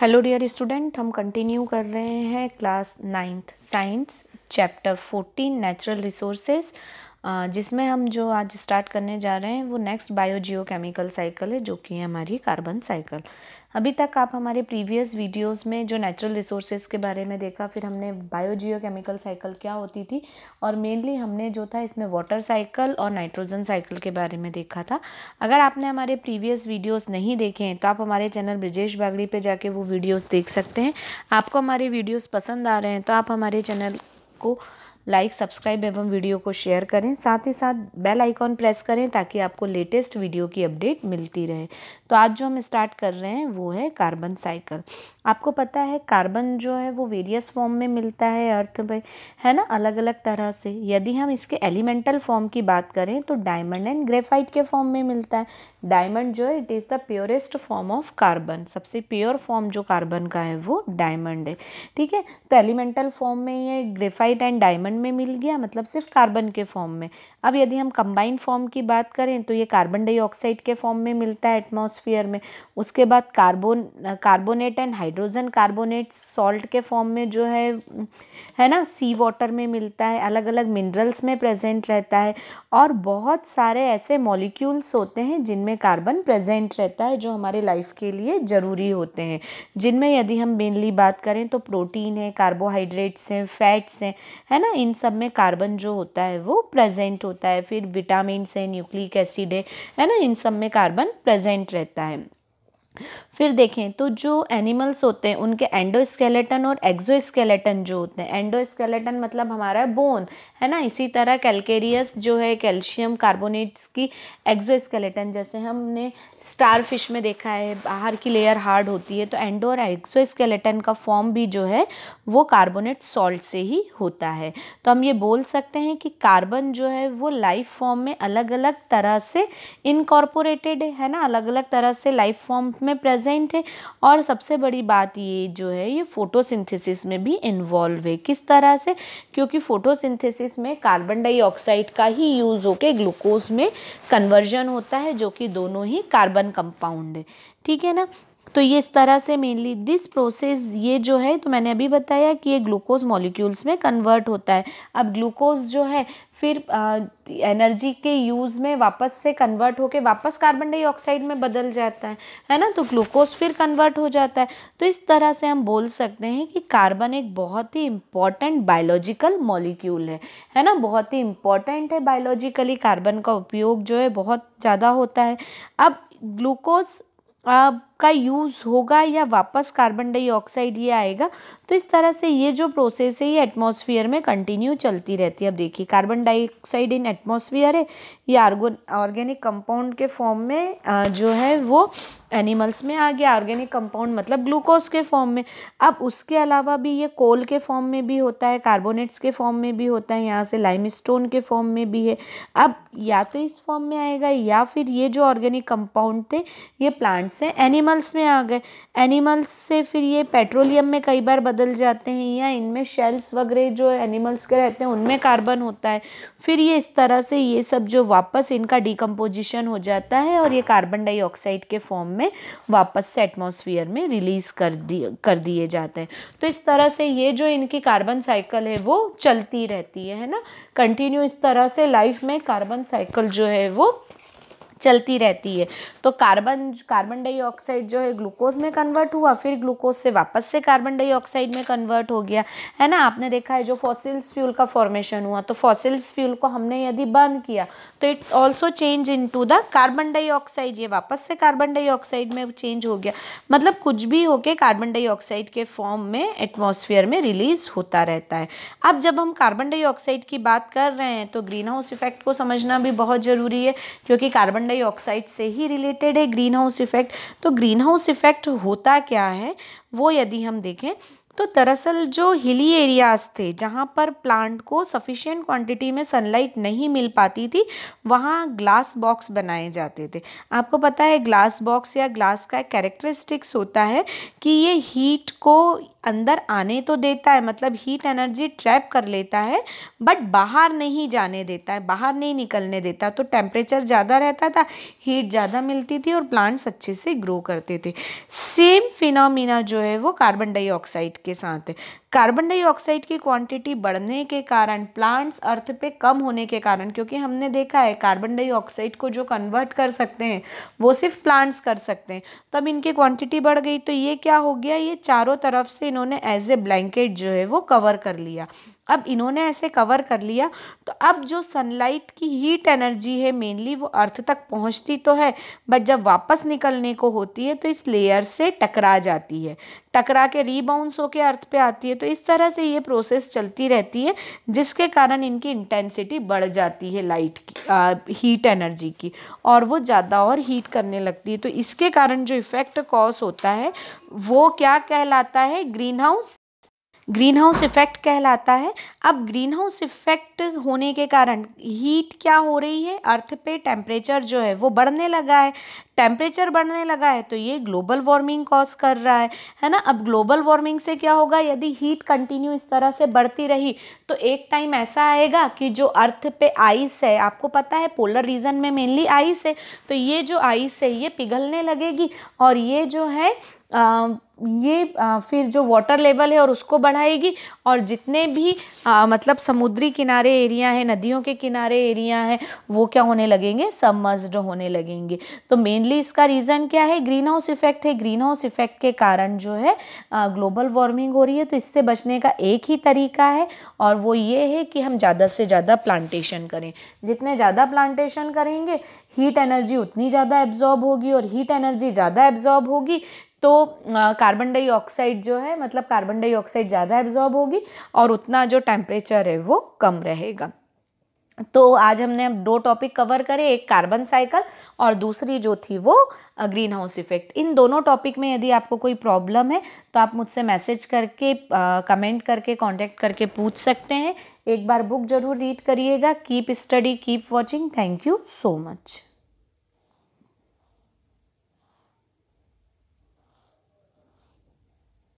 hello dear student हम continue कर रहे हैं class ninth science chapter fourteen natural resources जिसमें हम जो आज स्टार्ट करने जा रहे हैं वो next biogeochemical cycle है जो कि है हमारी कार्बन साइकिल अभी तक आप हमारे प्रीवियस वीडियोस में जो नेचुरल रिसोर्सेज के बारे में देखा फिर हमने बायो जियो केमिकल साइकिल क्या होती थी और मेनली हमने जो था इसमें वाटर साइकिल और नाइट्रोजन साइकिल के बारे में देखा था अगर आपने हमारे प्रीवियस वीडियोस नहीं देखे हैं तो आप हमारे चैनल ब्रजेश बागड़ी पे जाके वो वीडियोज़ देख सकते हैं आपको हमारे वीडियोज़ पसंद आ रहे हैं तो आप हमारे चैनल को लाइक सब्सक्राइब एवं वीडियो को शेयर करें साथ ही साथ बेल आइकॉन प्रेस करें ताकि आपको लेटेस्ट वीडियो की अपडेट मिलती रहे तो आज जो हम स्टार्ट कर रहे हैं वो है कार्बन साइकिल आपको पता है कार्बन जो है वो वेरियस फॉर्म में मिलता है अर्थ में है ना अलग अलग तरह से यदि हम इसके एलिमेंटल फॉर्म की बात करें तो डायमंड एंड ग्रेफाइट के फॉर्म में मिलता है डायमंड जो है it is the purest form of carbon सबसे प्योर फॉर्म जो कार्बन का है वो डायमंड है ठीक है तो एलिमेंटल फॉर्म में ये ग्रेफाइट एंड डायमंड में मिल गया मतलब सिर्फ कार्बन के फॉर्म में अब यदि हम कंबाइंड फॉर्म की बात करें तो ये कार्बन डाइऑक्साइड के फॉर्म में मिलता है एटमोस एटमॉस्फेयर में उसके बाद carbon carbonate and hydrogen carbonate salt के फॉर्म में जो है है ना सी वाटर में मिलता है अलग अलग मिनरल्स में प्रेजेंट रहता है और बहुत सारे ऐसे मॉलिक्यूल्स होते हैं जिनमें कार्बन प्रेजेंट रहता है जो हमारे लाइफ के लिए ज़रूरी होते हैं जिनमें यदि हम मेनली बात करें तो प्रोटीन है कार्बोहाइड्रेट्स हैं फैट्स हैं है ना इन सब में कार्बन जो होता है वो प्रेजेंट होता है फिर विटामिन है न्यूक्लिक एसिड है है ना इन सब में कार्बन प्रेजेंट रहता है time फिर देखें तो जो एनिमल्स होते हैं उनके एंडोस्केलेटन और एक्जोस्केलेटन जो होते हैं एंडोस्केलेटन मतलब हमारा बोन है ना इसी तरह कैलकेरियस जो है कैल्शियम कार्बोनेट्स की एक्जोस्केलेटन जैसे हमने स्टार फिश में देखा है बाहर की लेयर हार्ड होती है तो एंडो और एक्जोस्केलेटन का फॉर्म भी जो है वो कार्बोनेट सॉल्ट से ही होता है तो हम ये बोल सकते हैं कि कार्बन जो है वो लाइफ फॉर्म में अलग अलग तरह से इनकॉर्पोरेटेड है ना अलग अलग तरह से लाइफ फॉर्म में प्रेजेंट है और सबसे बड़ी बात ये जो है ये फोटोसिंथेसिस में भी इन्वॉल्व है किस तरह से क्योंकि फोटोसिंथेसिस में कार्बन डाइऑक्साइड का ही यूज़ होकर ग्लूकोज में कन्वर्जन होता है जो कि दोनों ही कार्बन कंपाउंड है ठीक है ना तो ये इस तरह से मेनली दिस प्रोसेस ये जो है तो मैंने अभी बताया कि ये ग्लूकोज मॉलिक्यूल्स में कन्वर्ट होता है अब ग्लूकोज जो है फिर एनर्जी के यूज़ में वापस से कन्वर्ट होकर वापस कार्बन डाइऑक्साइड में बदल जाता है है ना तो ग्लूकोज फिर कन्वर्ट हो जाता है तो इस तरह से हम बोल सकते हैं कि कार्बन एक बहुत ही इम्पॉर्टेंट बायोलॉजिकल मॉलिक्यूल है है ना बहुत ही इम्पॉर्टेंट है बायोलॉजिकली कार्बन का उपयोग जो है बहुत ज़्यादा होता है अब ग्लूकोज का यूज़ होगा या वापस कार्बन डाइऑक्साइड ये आएगा तो इस तरह से ये जो प्रोसेस है ये एटमॉस्फेयर में कंटिन्यू चलती रहती है अब देखिए कार्बन डाइऑक्साइड इन एटमॉस्फेयर है ये ऑर्गेनिक कंपाउंड के फॉर्म में जो है वो एनिमल्स में आ गया ऑर्गेनिक कंपाउंड मतलब ग्लूकोज के फॉर्म में अब उसके अलावा भी ये कोल के फॉर्म में भी होता है कार्बोनेट्स के फॉर्म में भी होता है यहाँ से लाइम के फॉर्म में भी है अब या तो इस फॉर्म में आएगा या फिर ये जो ऑर्गेनिक कंपाउंड थे ये प्लांट्स हैं एनिमल एनिमल्स में आ गए एनिमल्स से फिर ये पेट्रोलियम में कई बार बदल जाते हैं या इनमें शेल्स वगैरह जो एनिमल्स के रहते हैं उनमें कार्बन होता है फिर ये इस तरह से ये सब जो वापस इनका डिकम्पोजिशन हो जाता है और ये कार्बन डाइऑक्साइड के फॉर्म में वापस से एटमोसफियर में रिलीज़ कर दिए कर दिए जाते हैं तो इस तरह से ये जो इनकी कार्बन साइकिल है वो चलती रहती है है ना कंटिन्यू इस तरह से लाइफ में कार्बन साइकिल जो है वो चलती रहती है तो कार्बन कार्बन डाइऑक्साइड जो है ग्लूकोज में कन्वर्ट हुआ फिर ग्लूकोज से वापस से कार्बन डाइऑक्साइड में कन्वर्ट हो गया है ना आपने देखा है जो फॉसिल्स फ्यूल का फॉर्मेशन हुआ तो फॉसिल्स फ्यूल को हमने यदि बर्न किया तो it's also change into the carbon dioxide ये वापस से कार्बन डाइऑक्साइड में चेंज हो गया मतलब कुछ भी होके कार्बन डाइऑक्साइड के फॉर्म में एटमोसफियर में रिलीज होता रहता है अब जब हम कार्बन डाइऑक्साइड की बात कर रहे हैं तो ग्रीन हाउस इफेक्ट को समझना भी बहुत ज़रूरी है क्योंकि कार्बन कार्बन डाइऑक्साइड से ही रिलेटेड है ग्रीन हाउस इफ़ेक्ट तो ग्रीन हाउस इफ़ेक्ट होता क्या है वो यदि हम देखें तो दरअसल जो हिली एरियाज थे जहाँ पर प्लांट को सफिशियंट क्वांटिटी में सनलाइट नहीं मिल पाती थी वहाँ ग्लास बॉक्स बनाए जाते थे आपको पता है ग्लास बॉक्स या ग्लास का कैरेक्टरिस्टिक्स होता है कि ये हीट को अंदर आने तो देता है मतलब हीट एनर्जी ट्रैप कर लेता है बट बाहर नहीं जाने देता है बाहर नहीं निकलने देता तो टेम्परेचर ज़्यादा रहता था हीट ज़्यादा मिलती थी और प्लांट्स अच्छे से ग्रो करते थे सेम फिनोमिना जो है वो कार्बन डाइऑक्साइड के साथ है कार्बन डाइऑक्साइड की क्वांटिटी बढ़ने के कारण प्लांट्स अर्थ पे कम होने के कारण क्योंकि हमने देखा है कार्बन डाइऑक्साइड को जो कन्वर्ट कर सकते हैं वो सिर्फ प्लांट्स कर सकते हैं तब इनकी क्वांटिटी बढ़ गई तो ये क्या हो गया ये चारों तरफ से इन्होंने एज ए ब्लैंकेट जो है वो कवर कर लिया अब इन्होंने ऐसे कवर कर लिया तो अब जो सनलाइट की हीट एनर्जी है मेनली वो अर्थ तक पहुंचती तो है बट जब वापस निकलने को होती है तो इस लेयर से टकरा जाती है टकरा के रीबाउंस होकर अर्थ पे आती है तो इस तरह से ये प्रोसेस चलती रहती है जिसके कारण इनकी इंटेंसिटी बढ़ जाती है लाइट की आ, हीट एनर्जी की और वो ज़्यादा और हीट करने लगती है तो इसके कारण जो इफ़ेक्ट कॉज होता है वो क्या कहलाता है greenhouse greenhouse effect कहलाता है अब ग्रीन हाउस इफ़ेक्ट होने के कारण हीट क्या हो रही है अर्थ पे टेम्परेचर जो है वो बढ़ने लगा है टेम्परेचर बढ़ने लगा है तो ये ग्लोबल वार्मिंग कॉज कर रहा है है ना अब ग्लोबल वार्मिंग से क्या होगा यदि हीट कंटिन्यू इस तरह से बढ़ती रही तो एक टाइम ऐसा आएगा कि जो अर्थ पे आइस है आपको पता है पोलर रीजन में मेनली आइस है तो ये जो आइस है ये पिघलने लगेगी और ये जो है आ, ये फिर जो वाटर लेवल है और उसको बढ़ाएगी और जितने भी आ, मतलब समुद्री किनारे एरिया हैं नदियों के किनारे एरिया हैं वो क्या होने लगेंगे सबमर्ज्ड होने लगेंगे तो मेनली इसका रीज़न क्या है ग्रीन हाउस इफेक्ट है ग्रीन हाउस इफेक्ट के कारण जो है आ, ग्लोबल वार्मिंग हो रही है तो इससे बचने का एक ही तरीका है और वो ये है कि हम ज़्यादा से ज़्यादा प्लांटेशन करें जितने ज़्यादा प्लांटेशन करेंगे हीट एनर्जी उतनी ज़्यादा एब्जॉर्ब होगी और हीट एनर्जी ज़्यादा एब्जॉर्ब होगी तो कार्बन डाइऑक्साइड जो है मतलब कार्बन डाइऑक्साइड ज़्यादा एब्जॉर्ब होगी और उतना जो टेम्परेचर है वो कम रहेगा तो आज हमने दो टॉपिक कवर करे एक कार्बन साइकिल और दूसरी जो थी वो ग्रीन हाउस इफेक्ट इन दोनों टॉपिक में यदि आपको कोई प्रॉब्लम है तो आप मुझसे मैसेज करके कमेंट करके कांटेक्ट करके पूछ सकते हैं एक बार बुक ज़रूर रीड करिएगा keep study keep watching thank you so much